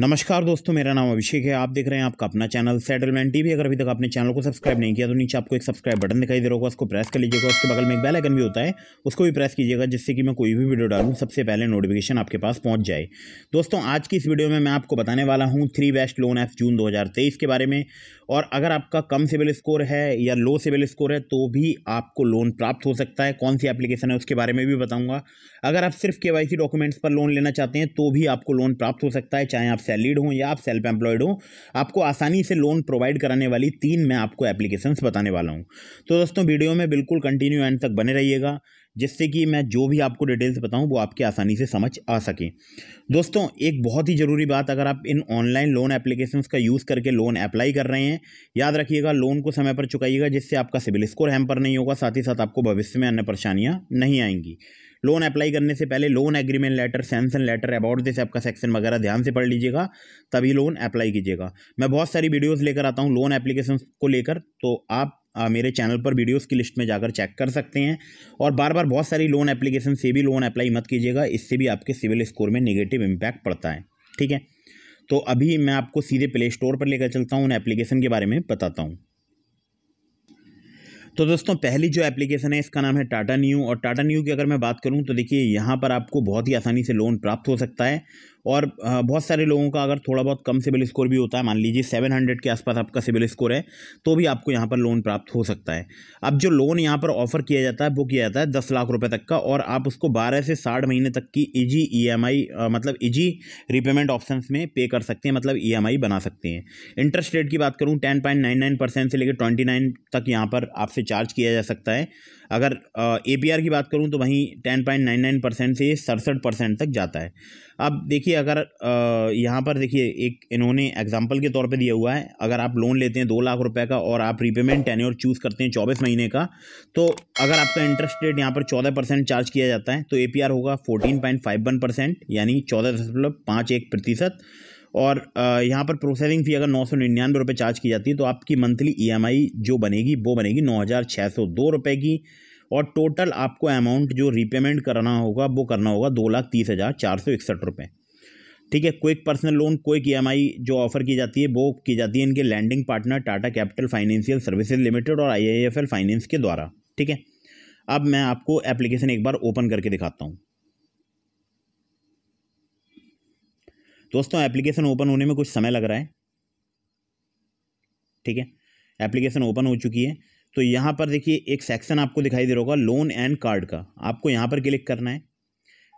नमस्कार दोस्तों मेरा नाम अभिषेक है आप देख रहे हैं आपका अपना चैनल सेटलमेंट टीवी अगर अभी तक आपने चैनल को सब्सक्राइब नहीं किया तो नीचे आपको एक सब्सक्राइब बटन दिखाई दे रहा होगा उसको प्रेस कर लीजिएगा उसके बगल में एक बेल आइकन भी होता है उसको भी प्रेस कीजिएगा जिससे कि मैं कोई भी वीडियो डालूँ सबसे पहले नोटिफिकेशन आपके पास पहुँच जाए दोस्तों आज की इस वीडियो में मैं आपको बताने वाला हूँ थ्री बेस्ट लोन ऐप जून दो के बारे में और अगर आपका कम सिविल स्कोर है या लो सिविल स्कोर है तो भी आपको लोन प्राप्त हो सकता है कौन सी एप्लीकेशन है उसके बारे में भी बताऊँगा अगर आप सिर्फ के डॉक्यूमेंट्स पर लोन लेना चाहते हैं तो भी आपको लोन प्राप्त हो सकता है चाहे आप सैलरीड हों या आप सेल्फ एम्प्लॉयड हों आपको आसानी से लोन प्रोवाइड कराने वाली तीन मैं आपको एप्लीकेशंस बताने वाला हूँ तो दोस्तों वीडियो में बिल्कुल कंटिन्यू एंड तक बने रहिएगा जिससे कि मैं जो भी आपको डिटेल्स बताऊं वो आपके आसानी से समझ आ सके दोस्तों एक बहुत ही ज़रूरी बात अगर आप इन ऑनलाइन लोन एप्लीकेशंस का यूज़ करके लोन अप्लाई कर रहे हैं याद रखिएगा लोन को समय पर चुकाइएगा जिससे आपका सिविल स्कोर हैम्पर नहीं होगा साथ ही साथ आपको भविष्य में अन्य परेशानियाँ नहीं आएंगी लोन अप्लाई करने से पहले loan agreement letter sanction letter about this app का सेक्शन वगैरह ध्यान से पढ़ लीजिएगा तभी लोन अप्लाई कीजिएगा मैं बहुत सारी वीडियोस लेकर आता हूँ लोन एप्लीकेशन को लेकर तो आप मेरे चैनल पर वीडियोस की लिस्ट में जाकर चेक कर सकते हैं और बार बार बहुत सारी लोन एप्लीकेशन से भी लोन अप्लाई मत कीजिएगा इससे भी आपके सिविल स्कोर में नेगेटिव इम्पैक्ट पड़ता है ठीक है तो अभी मैं आपको सीधे प्ले स्टोर पर लेकर चलता हूँ उन एप्लीकेशन के बारे में बताता हूँ तो दोस्तों पहली जो एप्लीकेशन है इसका नाम है टाटा न्यू और टाटा न्यू की अगर मैं बात करूं तो देखिए यहां पर आपको बहुत ही आसानी से लोन प्राप्त हो सकता है और बहुत सारे लोगों का अगर थोड़ा बहुत कम सिबिल स्कोर भी होता है मान लीजिए सेवन हंड्रेड के आसपास आपका सिबिल स्कोर है तो भी आपको यहाँ पर लोन प्राप्त हो सकता है अब जो लोन यहाँ पर ऑफर किया जाता है वो किया जाता है दस लाख रुपये तक का और आप उसको बारह से साठ महीने तक की ईजी ई मतलब ईजी रिपेमेंट ऑप्शन में पे कर सकते हैं मतलब ई बना सकते हैं इंटरेस्ट रेट की बात करूँ ten point nine nine percent से लेकर ट्वेंटी नाइन तक यहाँ पर आपसे चार्ज किया जा सकता है अगर ए पी आर की बात करूँ तो वहीं ten point nine nine percent से सड़सठ परसेंट तक जाता है अब देखिए अगर यहाँ पर देखिए एक इन्होंने एग्जाम्पल के तौर पे दिया हुआ है अगर आप लोन लेते हैं दो लाख रुपए का और आप रीपेमेंट टेन्योर चूज़ करते हैं चौबीस महीने का तो अगर आपका इंटरेस्ट रेट यहाँ पर चौदह परसेंट चार्ज किया जाता है तो ए पी आर होगा fourteen point five one percent यानी चौदह दशमलव पाँच एक प्रतिशत और यहाँ पर प्रोसेसिंग फ़ी अगर नौ सौ निन्यानवे रुपये चार्ज की जाती है तो आपकी मंथली ई e जो बनेगी वो बनेगी नौ हज़ार छः सौ दो रुपये की और टोटल आपको अमाउंट जो रीपेमेंट करना होगा वो करना होगा दो लाख तीस हज़ार चार सौ इकसठ रुपये ठीक है क्विक पर्सनल लोन क्विक ई जो ऑफर की जाती है वो की जाती है इनके lending partner Tata Capital Financial Services Limited और आई फाइनेंस के द्वारा ठीक है अब मैं आपको एप्लीकेशन एक बार ओपन करके दिखाता हूँ दोस्तों एप्लीकेशन ओपन होने में कुछ समय लग रहा है ठीक है एप्लीकेशन ओपन हो चुकी है तो यहाँ पर देखिए एक सेक्शन आपको दिखाई दे रहा होगा लोन एंड कार्ड का आपको यहाँ पर क्लिक करना है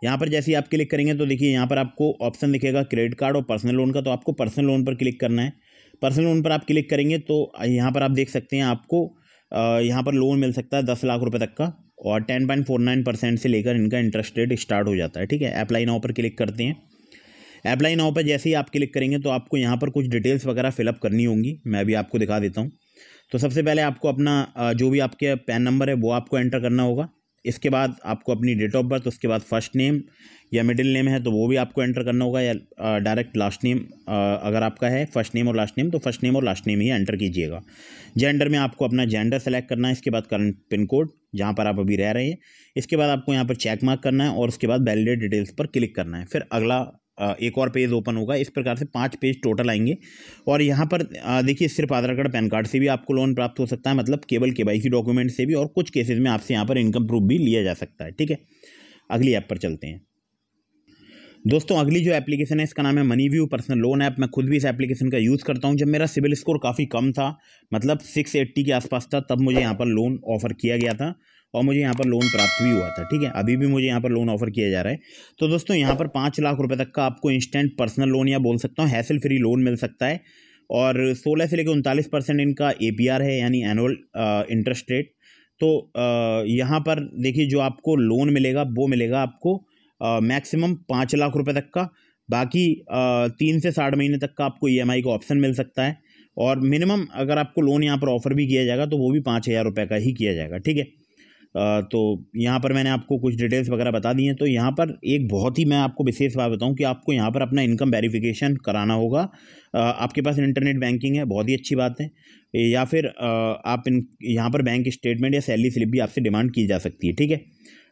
यहाँ पर जैसे ही आप क्लिक करेंगे तो देखिए यहाँ पर आपको ऑप्शन दिखेगा क्रेडिट कार्ड और पर्सनल लोन का तो आपको पर्सनल लोन पर क्लिक करना है पर्सनल लोन पर आप क्लिक करेंगे तो यहाँ पर आप देख सकते हैं आपको यहाँ पर लोन मिल सकता है दस लाख रुपये तक का और ten point four nine percent से लेकर इनका इंटरेस्ट रेट स्टार्ट हो जाता है ठीक है अप्लाई नाउ पर क्लिक करते हैं अप्लाई नाव पर जैसे ही आप क्लिक करेंगे तो आपको यहाँ पर कुछ डिटेल्स वगैरह फिलअप करनी होंगी मैं अभी आपको दिखा देता हूँ तो सबसे पहले आपको अपना जो भी आपके पैन नंबर है वो आपको एंटर करना होगा इसके बाद आपको अपनी डेट ऑफ बर्थ उसके बाद फर्स्ट नेम या मिडिल नेम है तो वो भी आपको एंटर करना होगा या डायरेक्ट लास्ट नेम अगर आपका है फर्स्ट नेम और लास्ट नेम तो फर्स्ट नेम और लास्ट नेम ही एंटर कीजिएगा जेंडर में आपको अपना जेंडर सेलेक्ट करना है इसके बाद करंट पिन कोड जहाँ पर आप अभी रह रहे हैं इसके बाद आपको यहाँ पर चेक मार्क करना है और उसके बाद वैलिडेट डिटेल्स पर क्लिक करना है फिर अगला एक और पेज ओपन होगा इस प्रकार से पांच पेज टोटल आएंगे और यहाँ पर देखिए सिर्फ आधार कार्ड पैन कार्ड से भी आपको लोन प्राप्त हो सकता है मतलब केवल के वाई डॉक्यूमेंट से भी और कुछ केसेस में आपसे यहाँ पर इनकम प्रूफ भी लिया जा सकता है ठीक है अगली ऐप पर चलते हैं दोस्तों अगली जो एप्लीकेशन है इसका नाम है Money View personal loan app मैं खुद भी इस एप्लीकेशन का यूज़ करता हूँ जब मेरा सिविल स्कोर काफ़ी कम था मतलब सिक्स एट्टी के आसपास था तब मुझे यहाँ पर लोन ऑफर किया गया था और मुझे यहाँ पर लोन प्राप्त भी हुआ था ठीक है अभी भी मुझे यहाँ पर लोन ऑफर किया जा रहा है तो दोस्तों यहाँ पर पाँच लाख रुपये तक का आपको इंस्टेंट पर्सनल लोन या बोल सकता हूँ हैसल फ्री लोन मिल सकता है और सोलह से लेकर उनतालीस परसेंट इनका ए है यानी एनुअल इंटरेस्ट रेट तो यहाँ पर देखिए जो आपको लोन मिलेगा वो मिलेगा आपको मैक्सिमम पाँच लाख रुपये तक का बाकी तीन से साठ महीने तक का आपको ई e का ऑप्शन मिल सकता है और मिनिमम अगर आपको लोन यहाँ पर ऑफर भी किया जाएगा तो वो भी पाँच हज़ार रुपये का ही किया जाएगा ठीक है तो यहाँ पर मैंने आपको कुछ डिटेल्स वगैरह बता दी हैं तो यहाँ पर एक बहुत ही मैं आपको विशेष बात बताऊँ कि आपको यहाँ पर अपना इनकम वेरिफिकेशन कराना होगा आपके पास इंटरनेट बैंकिंग है बहुत ही अच्छी बात है या फिर आप इन यहाँ पर बैंक स्टेटमेंट या सैलरी स्लिप भी आपसे डिमांड की जा सकती है ठीक है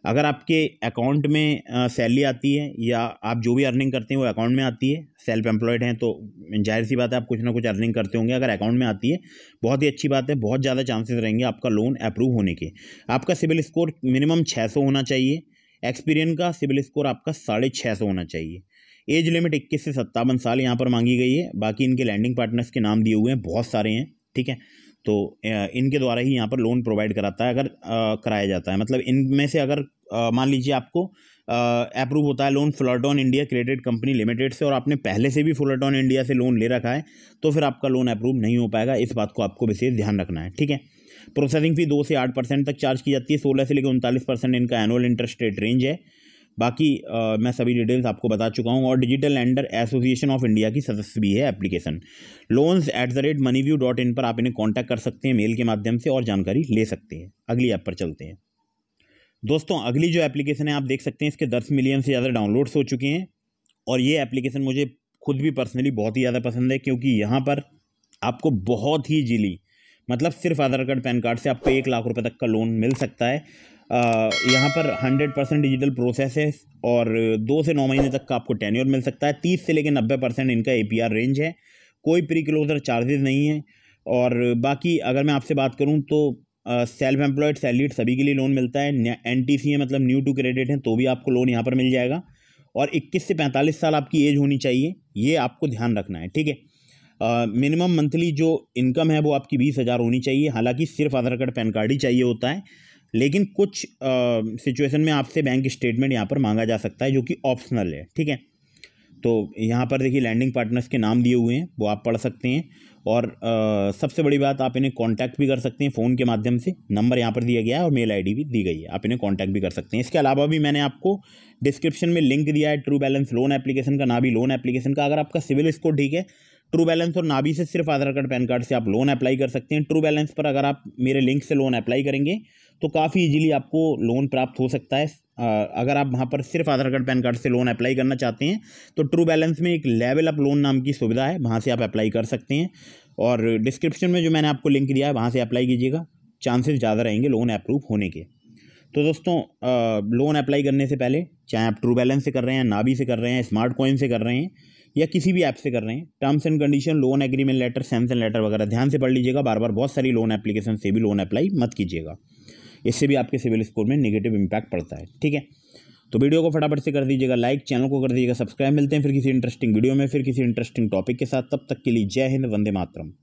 अगर आपके अकाउंट में सैलरी आती है या आप जो भी अर्निंग करते हैं वो अकाउंट में आती है सेल्फ एम्प्लॉयड हैं तो जाहिर सी बात है आप कुछ ना कुछ अर्निंग करते होंगे अगर अकाउंट में आती है बहुत ही अच्छी बात है बहुत ज़्यादा चांसेस रहेंगे आपका लोन अप्रूव होने के आपका सिविल स्कोर मिनिमम छः सौ होना चाहिए एक्सपीरियन का सिविल स्कोर आपका साढ़े छः सौ होना चाहिए एज लिमिट इक्कीस से सत्तावन साल यहाँ पर मांगी गई है बाकी इनके लैंडिंग पार्टनर्स के नाम दिए हुए हैं बहुत सारे हैं ठीक है तो इनके द्वारा ही यहाँ पर लोन प्रोवाइड कराता है अगर कराया जाता है मतलब इनमें से अगर मान लीजिए आपको अप्रूव होता है loan Fullerton India Credit Company Limited से और आपने पहले से भी फ्लोटॉन इंडिया से लोन ले रखा है तो फिर आपका लोन अप्रूव नहीं हो पाएगा इस बात को आपको विशेष ध्यान रखना है ठीक है प्रोसेसिंग फ़ी दो से आठ परसेंट तक चार्ज की जाती है सोलह से लेकर उनतालीस परसेंट इनका एनुअल इंटरेस्ट रेट रेंज है बाकी आ, मैं सभी डिटेल्स आपको बता चुका हूँ और Digital Lender Association of India की सदस्य भी है application loans at the rate Money View dot in पर आप इन्हें कॉन्टैक्ट कर सकते हैं मेल के माध्यम से और जानकारी ले सकते हैं अगली ऐप पर चलते हैं दोस्तों अगली जो एप्लीकेशन है आप देख सकते हैं इसके दस मिलियन से ज़्यादा डाउनलोड्स हो चुके हैं और ये एप्लीकेशन मुझे खुद भी पर्सनली बहुत ही ज़्यादा पसंद है क्योंकि यहाँ पर आपको बहुत ही जिली मतलब सिर्फ आधार कार्ड पैन कार्ड से आपको एक लाख रुपए तक का लोन मिल सकता है यहाँ पर 100 परसेंट डिजिटल प्रोसेस है और दो से नौ महीने तक का आपको टेन्योर मिल सकता है तीस से लेकर नब्बे परसेंट इनका ए रेंज है कोई प्री क्लोजर चार्जेज नहीं है और बाकी अगर मैं आपसे बात करूँ तो सेल्फ एम्प्लॉयड सैलरीड सभी के लिए लोन मिलता है एन टी सी है मतलब न्यू टू क्रेडिट है तो भी आपको लोन यहाँ पर मिल जाएगा और 21 से 45 साल आपकी एज होनी चाहिए ये आपको ध्यान रखना है ठीक है मिनिमम मंथली जो इनकम है वो आपकी बीस हज़ार होनी चाहिए हालांकि सिर्फ आधार कार्ड पैन कार्ड ही चाहिए होता है लेकिन कुछ सिचुएशन में आपसे बैंक स्टेटमेंट यहाँ पर मांगा जा सकता है जो कि ऑप्शनल है ठीक है तो यहाँ पर देखिए लैंडिंग पार्टनर्स के नाम दिए हुए हैं वो आप पढ़ सकते हैं और आ, सबसे बड़ी बात आप इन्हें कांटेक्ट भी कर सकते हैं फ़ोन के माध्यम से नंबर यहाँ पर दिया गया है और मेल आईडी भी दी गई है आप इन्हें कांटेक्ट भी कर सकते हैं इसके अलावा भी मैंने आपको डिस्क्रिप्शन में लिंक दिया है ट्रू बैलेंस लोन एप्लीकेशन का ना भी लोन एप्लीकेशन का अगर आपका सिविल स्कोर ठीक है ट्रू बैलेंस और नाबी से सिर्फ आधार कार्ड पैन कार्ड से आप लोन अप्लाई कर सकते हैं ट्रू बैलेंस पर अगर आप मेरे लिंक से लोन अप्लाई करेंगे तो काफ़ी इजीली आपको लोन प्राप्त हो सकता है अगर आप वहाँ पर सिर्फ आधार कार्ड पैन कार्ड से लोन अप्लाई करना चाहते हैं तो ट्रू बैलेंस में एक लेवल अप लोन नाम की सुविधा है वहाँ से आप अप्लाई कर सकते हैं और डिस्क्रिप्शन में जो मैंने आपको लिंक दिया है वहाँ से अप्लाई कीजिएगा चांसेस ज़्यादा रहेंगे लोन अप्रूव होने के तो दोस्तों लोन अप्लाई करने से पहले चाहे आप ट्रू बैलेंस से कर रहे हैं नाबी से कर रहे हैं स्मार्ट कॉइन से कर रहे हैं या किसी भी ऐप से कर रहे हैं terms and condition loan agreement letter sanction letter वगैरह ध्यान से पढ़ लीजिएगा बार बार बहुत सारी लोन एप्लीकेशन से भी लोन अप्लाई मत कीजिएगा इससे भी आपके सिविल स्कोर में निगेटिव इम्पैक्ट पड़ता है ठीक है तो वीडियो को फटाफट से कर दीजिएगा लाइक चैनल को कर दीजिएगा सब्सक्राइब मिलते हैं फिर किसी इंटरेस्टिंग वीडियो में फिर किसी इंटरेस्टिंग टॉपिक के साथ तब तक के लिए जय हिंद वंदे मातरम